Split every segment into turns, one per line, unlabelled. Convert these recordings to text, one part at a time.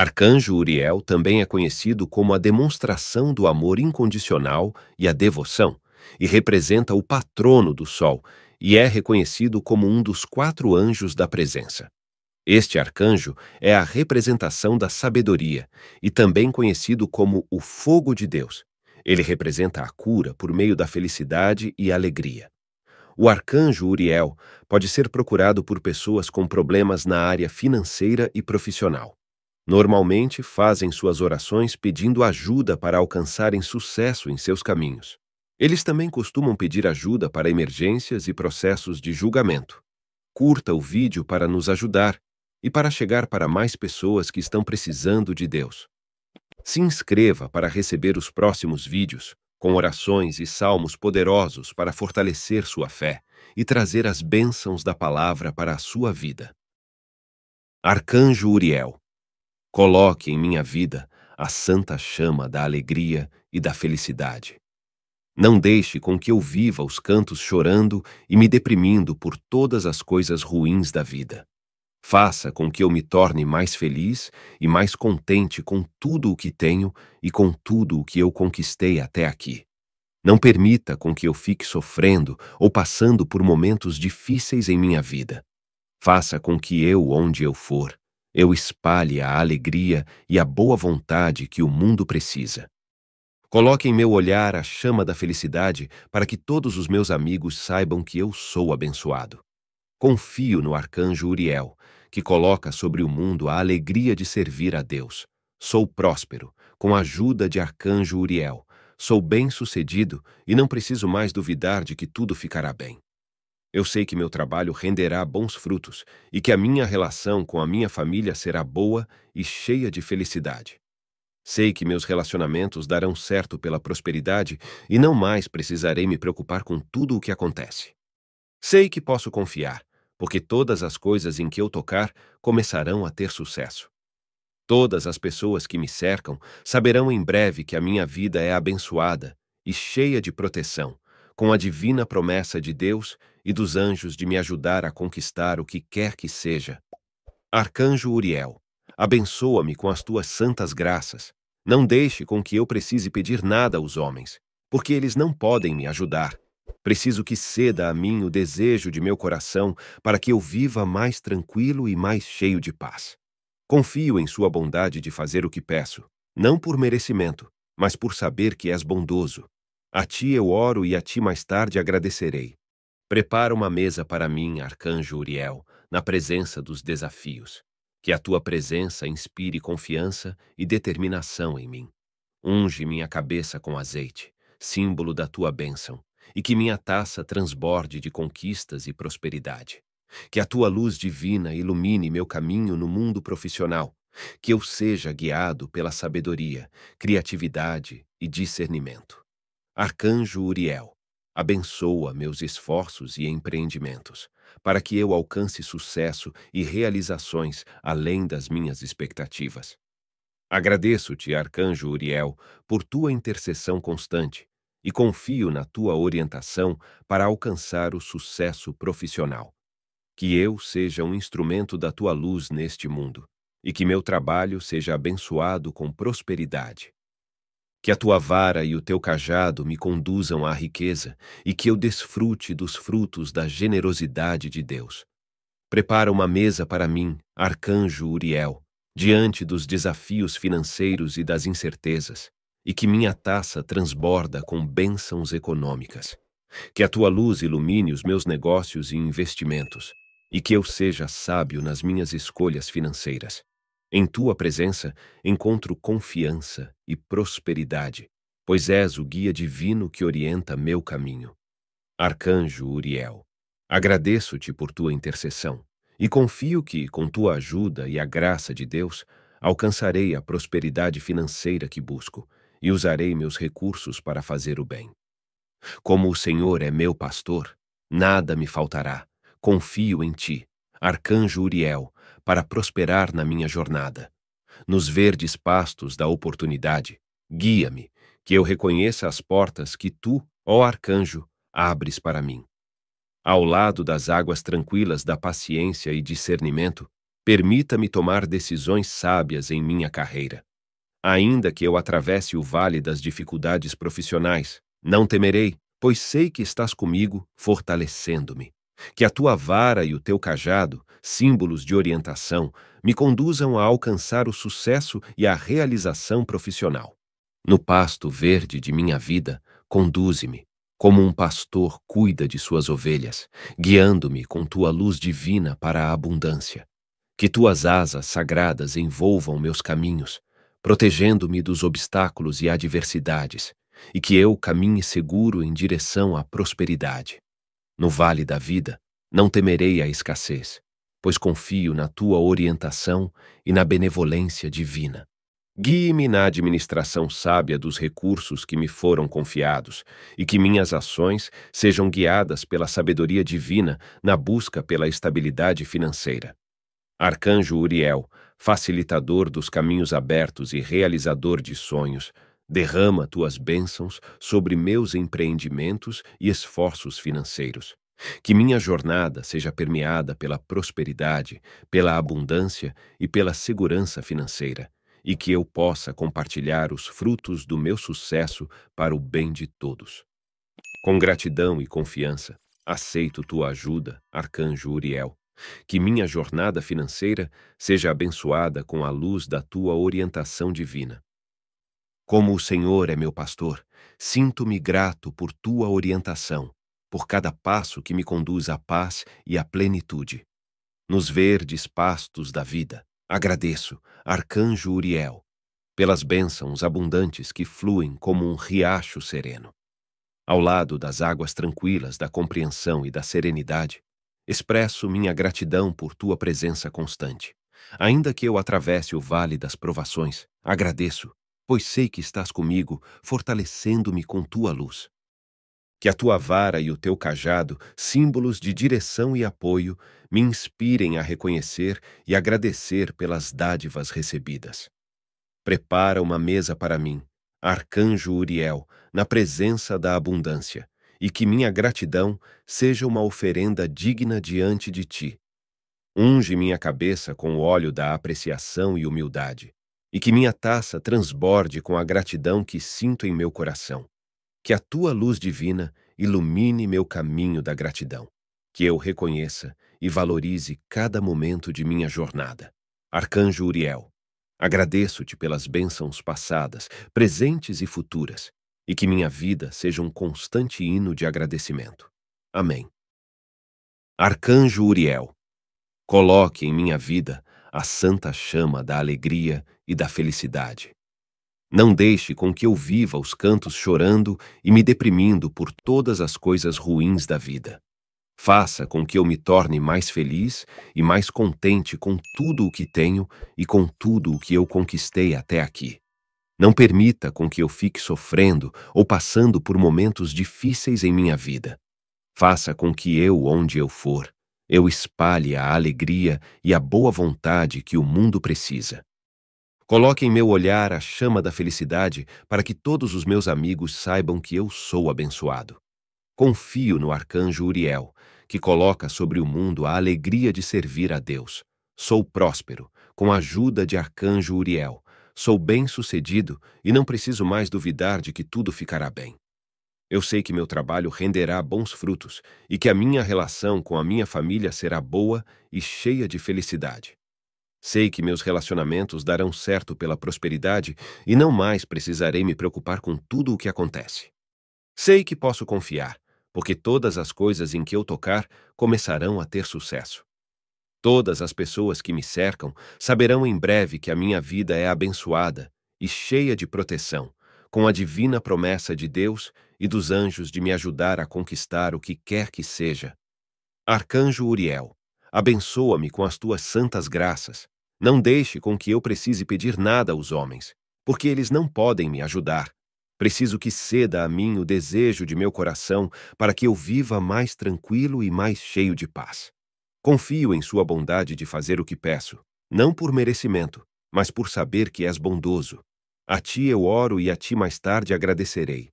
Arcanjo Uriel também é conhecido como a demonstração do amor incondicional e a devoção, e representa o patrono do Sol, e é reconhecido como um dos quatro anjos da presença. Este arcanjo é a representação da sabedoria e também conhecido como o fogo de Deus. Ele representa a cura por meio da felicidade e alegria. O arcanjo Uriel pode ser procurado por pessoas com problemas na área financeira e profissional. Normalmente fazem suas orações pedindo ajuda para alcançarem sucesso em seus caminhos. Eles também costumam pedir ajuda para emergências e processos de julgamento. Curta o vídeo para nos ajudar e para chegar para mais pessoas que estão precisando de Deus. Se inscreva para receber os próximos vídeos, com orações e salmos poderosos para fortalecer sua fé e trazer as bênçãos da palavra para a sua vida. Arcanjo Uriel Coloque em minha vida a santa chama da alegria e da felicidade. Não deixe com que eu viva os cantos chorando e me deprimindo por todas as coisas ruins da vida. Faça com que eu me torne mais feliz e mais contente com tudo o que tenho e com tudo o que eu conquistei até aqui. Não permita com que eu fique sofrendo ou passando por momentos difíceis em minha vida. Faça com que eu, onde eu for, eu espalhe a alegria e a boa vontade que o mundo precisa. Coloque em meu olhar a chama da felicidade para que todos os meus amigos saibam que eu sou abençoado. Confio no arcanjo Uriel, que coloca sobre o mundo a alegria de servir a Deus. Sou próspero, com a ajuda de arcanjo Uriel. Sou bem-sucedido e não preciso mais duvidar de que tudo ficará bem. Eu sei que meu trabalho renderá bons frutos e que a minha relação com a minha família será boa e cheia de felicidade. Sei que meus relacionamentos darão certo pela prosperidade e não mais precisarei me preocupar com tudo o que acontece. Sei que posso confiar, porque todas as coisas em que eu tocar começarão a ter sucesso. Todas as pessoas que me cercam saberão em breve que a minha vida é abençoada e cheia de proteção, com a divina promessa de Deus e dos anjos de me ajudar a conquistar o que quer que seja. Arcanjo Uriel, abençoa-me com as tuas santas graças. Não deixe com que eu precise pedir nada aos homens, porque eles não podem me ajudar. Preciso que ceda a mim o desejo de meu coração para que eu viva mais tranquilo e mais cheio de paz. Confio em sua bondade de fazer o que peço, não por merecimento, mas por saber que és bondoso. A ti eu oro e a ti mais tarde agradecerei. Prepara uma mesa para mim, arcanjo Uriel, na presença dos desafios. Que a tua presença inspire confiança e determinação em mim. Unge minha cabeça com azeite, símbolo da tua bênção, e que minha taça transborde de conquistas e prosperidade. Que a tua luz divina ilumine meu caminho no mundo profissional, que eu seja guiado pela sabedoria, criatividade e discernimento. Arcanjo Uriel, Abençoa meus esforços e empreendimentos, para que eu alcance sucesso e realizações além das minhas expectativas. Agradeço-te, Arcanjo Uriel, por tua intercessão constante e confio na tua orientação para alcançar o sucesso profissional. Que eu seja um instrumento da tua luz neste mundo e que meu trabalho seja abençoado com prosperidade. Que a tua vara e o teu cajado me conduzam à riqueza e que eu desfrute dos frutos da generosidade de Deus. Prepara uma mesa para mim, arcanjo Uriel, diante dos desafios financeiros e das incertezas, e que minha taça transborda com bênçãos econômicas. Que a tua luz ilumine os meus negócios e investimentos, e que eu seja sábio nas minhas escolhas financeiras. Em tua presença encontro confiança e prosperidade, pois és o guia divino que orienta meu caminho. Arcanjo Uriel, agradeço-te por tua intercessão e confio que, com tua ajuda e a graça de Deus, alcançarei a prosperidade financeira que busco e usarei meus recursos para fazer o bem. Como o Senhor é meu pastor, nada me faltará. Confio em ti arcanjo Uriel, para prosperar na minha jornada. Nos verdes pastos da oportunidade, guia-me, que eu reconheça as portas que tu, ó arcanjo, abres para mim. Ao lado das águas tranquilas da paciência e discernimento, permita-me tomar decisões sábias em minha carreira. Ainda que eu atravesse o vale das dificuldades profissionais, não temerei, pois sei que estás comigo, fortalecendo-me. Que a tua vara e o teu cajado, símbolos de orientação, me conduzam a alcançar o sucesso e a realização profissional. No pasto verde de minha vida, conduze-me, como um pastor cuida de suas ovelhas, guiando-me com tua luz divina para a abundância. Que tuas asas sagradas envolvam meus caminhos, protegendo-me dos obstáculos e adversidades, e que eu caminhe seguro em direção à prosperidade. No vale da vida, não temerei a escassez, pois confio na tua orientação e na benevolência divina. Guie-me na administração sábia dos recursos que me foram confiados e que minhas ações sejam guiadas pela sabedoria divina na busca pela estabilidade financeira. Arcanjo Uriel, facilitador dos caminhos abertos e realizador de sonhos, Derrama tuas bênçãos sobre meus empreendimentos e esforços financeiros. Que minha jornada seja permeada pela prosperidade, pela abundância e pela segurança financeira, e que eu possa compartilhar os frutos do meu sucesso para o bem de todos. Com gratidão e confiança, aceito tua ajuda, Arcanjo Uriel. Que minha jornada financeira seja abençoada com a luz da tua orientação divina. Como o Senhor é meu pastor, sinto-me grato por tua orientação, por cada passo que me conduz à paz e à plenitude. Nos verdes pastos da vida, agradeço, arcanjo Uriel, pelas bênçãos abundantes que fluem como um riacho sereno. Ao lado das águas tranquilas da compreensão e da serenidade, expresso minha gratidão por tua presença constante. Ainda que eu atravesse o vale das provações, agradeço, pois sei que estás comigo, fortalecendo-me com tua luz. Que a tua vara e o teu cajado, símbolos de direção e apoio, me inspirem a reconhecer e agradecer pelas dádivas recebidas. Prepara uma mesa para mim, arcanjo Uriel, na presença da abundância, e que minha gratidão seja uma oferenda digna diante de ti. Unge minha cabeça com o óleo da apreciação e humildade e que minha taça transborde com a gratidão que sinto em meu coração. Que a tua luz divina ilumine meu caminho da gratidão, que eu reconheça e valorize cada momento de minha jornada. Arcanjo Uriel, agradeço-te pelas bênçãos passadas, presentes e futuras, e que minha vida seja um constante hino de agradecimento. Amém. Arcanjo Uriel, coloque em minha vida a santa chama da alegria e da felicidade. Não deixe com que eu viva os cantos chorando e me deprimindo por todas as coisas ruins da vida. Faça com que eu me torne mais feliz e mais contente com tudo o que tenho e com tudo o que eu conquistei até aqui. Não permita com que eu fique sofrendo ou passando por momentos difíceis em minha vida. Faça com que eu, onde eu for, eu espalhe a alegria e a boa vontade que o mundo precisa. Coloque em meu olhar a chama da felicidade para que todos os meus amigos saibam que eu sou abençoado. Confio no arcanjo Uriel, que coloca sobre o mundo a alegria de servir a Deus. Sou próspero, com a ajuda de arcanjo Uriel. Sou bem-sucedido e não preciso mais duvidar de que tudo ficará bem. Eu sei que meu trabalho renderá bons frutos e que a minha relação com a minha família será boa e cheia de felicidade. Sei que meus relacionamentos darão certo pela prosperidade e não mais precisarei me preocupar com tudo o que acontece. Sei que posso confiar, porque todas as coisas em que eu tocar começarão a ter sucesso. Todas as pessoas que me cercam saberão em breve que a minha vida é abençoada e cheia de proteção, com a divina promessa de Deus e dos anjos de me ajudar a conquistar o que quer que seja. Arcanjo Uriel, abençoa-me com as tuas santas graças. Não deixe com que eu precise pedir nada aos homens, porque eles não podem me ajudar. Preciso que ceda a mim o desejo de meu coração para que eu viva mais tranquilo e mais cheio de paz. Confio em sua bondade de fazer o que peço, não por merecimento, mas por saber que és bondoso. A ti eu oro e a ti mais tarde agradecerei.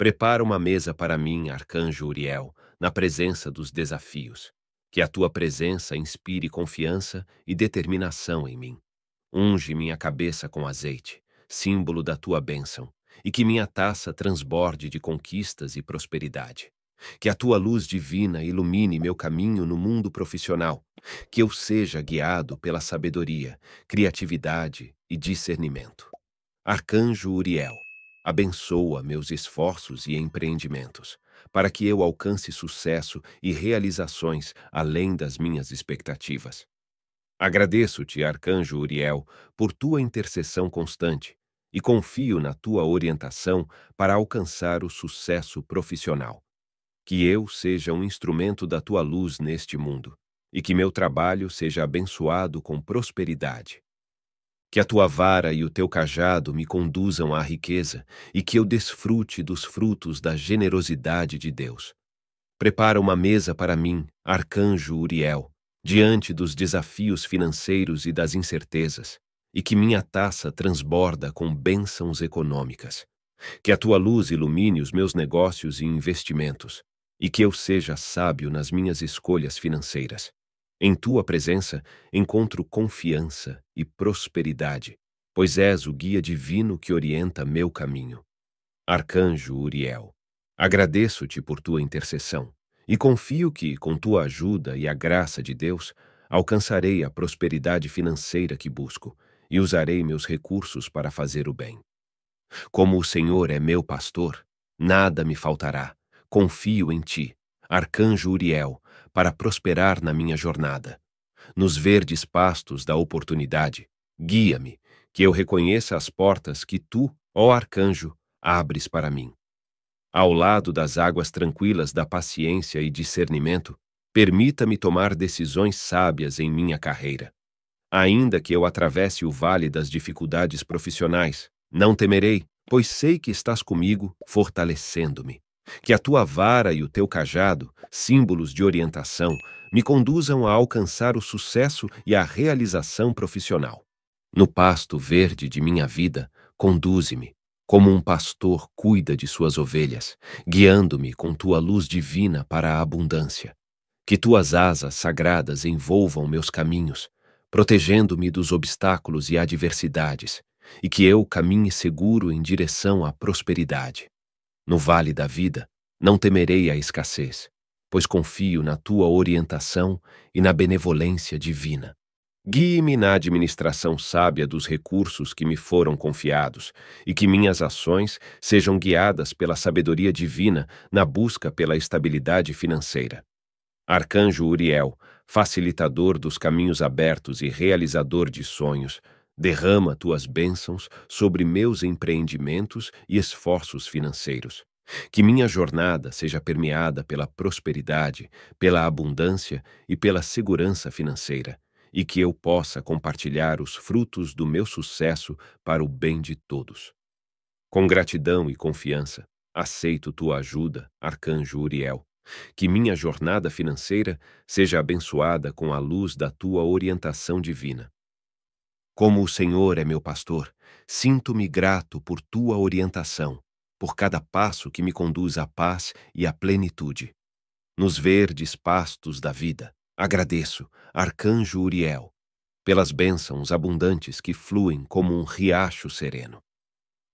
Prepara uma mesa para mim, arcanjo Uriel, na presença dos desafios. Que a tua presença inspire confiança e determinação em mim. Unge minha cabeça com azeite, símbolo da tua bênção, e que minha taça transborde de conquistas e prosperidade. Que a tua luz divina ilumine meu caminho no mundo profissional, que eu seja guiado pela sabedoria, criatividade e discernimento. Arcanjo Uriel Abençoa meus esforços e empreendimentos, para que eu alcance sucesso e realizações além das minhas expectativas. Agradeço-te, Arcanjo Uriel, por tua intercessão constante e confio na tua orientação para alcançar o sucesso profissional. Que eu seja um instrumento da tua luz neste mundo e que meu trabalho seja abençoado com prosperidade. Que a tua vara e o teu cajado me conduzam à riqueza e que eu desfrute dos frutos da generosidade de Deus. Prepara uma mesa para mim, arcanjo Uriel, diante dos desafios financeiros e das incertezas, e que minha taça transborda com bênçãos econômicas. Que a tua luz ilumine os meus negócios e investimentos, e que eu seja sábio nas minhas escolhas financeiras. Em tua presença encontro confiança e prosperidade, pois és o guia divino que orienta meu caminho. Arcanjo Uriel, agradeço-te por tua intercessão e confio que, com tua ajuda e a graça de Deus, alcançarei a prosperidade financeira que busco e usarei meus recursos para fazer o bem. Como o Senhor é meu pastor, nada me faltará. Confio em ti, Arcanjo Uriel, para prosperar na minha jornada. Nos verdes pastos da oportunidade, guia-me, que eu reconheça as portas que tu, ó arcanjo, abres para mim. Ao lado das águas tranquilas da paciência e discernimento, permita-me tomar decisões sábias em minha carreira. Ainda que eu atravesse o vale das dificuldades profissionais, não temerei, pois sei que estás comigo, fortalecendo-me. Que a tua vara e o teu cajado, símbolos de orientação, me conduzam a alcançar o sucesso e a realização profissional. No pasto verde de minha vida, conduze-me, como um pastor cuida de suas ovelhas, guiando-me com tua luz divina para a abundância. Que tuas asas sagradas envolvam meus caminhos, protegendo-me dos obstáculos e adversidades, e que eu caminhe seguro em direção à prosperidade. No vale da vida, não temerei a escassez, pois confio na tua orientação e na benevolência divina. Guie-me na administração sábia dos recursos que me foram confiados e que minhas ações sejam guiadas pela sabedoria divina na busca pela estabilidade financeira. Arcanjo Uriel, facilitador dos caminhos abertos e realizador de sonhos, Derrama tuas bênçãos sobre meus empreendimentos e esforços financeiros. Que minha jornada seja permeada pela prosperidade, pela abundância e pela segurança financeira, e que eu possa compartilhar os frutos do meu sucesso para o bem de todos. Com gratidão e confiança, aceito tua ajuda, Arcanjo Uriel. Que minha jornada financeira seja abençoada com a luz da tua orientação divina. Como o Senhor é meu pastor, sinto-me grato por tua orientação, por cada passo que me conduz à paz e à plenitude. Nos verdes pastos da vida, agradeço, Arcanjo Uriel, pelas bênçãos abundantes que fluem como um riacho sereno.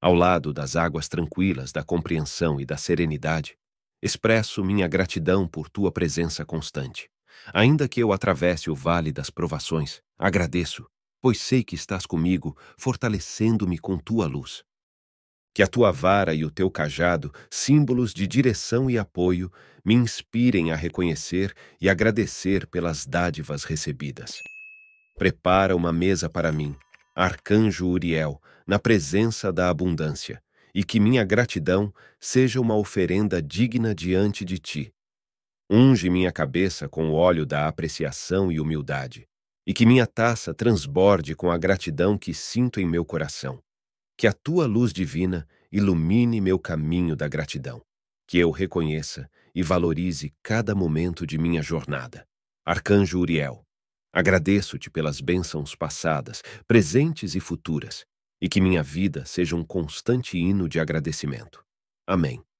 Ao lado das águas tranquilas da compreensão e da serenidade, expresso minha gratidão por tua presença constante. Ainda que eu atravesse o vale das provações, agradeço, pois sei que estás comigo, fortalecendo-me com tua luz. Que a tua vara e o teu cajado, símbolos de direção e apoio, me inspirem a reconhecer e agradecer pelas dádivas recebidas. Prepara uma mesa para mim, arcanjo Uriel, na presença da abundância, e que minha gratidão seja uma oferenda digna diante de ti. Unge minha cabeça com o óleo da apreciação e humildade e que minha taça transborde com a gratidão que sinto em meu coração. Que a tua luz divina ilumine meu caminho da gratidão, que eu reconheça e valorize cada momento de minha jornada. Arcanjo Uriel, agradeço-te pelas bênçãos passadas, presentes e futuras, e que minha vida seja um constante hino de agradecimento. Amém.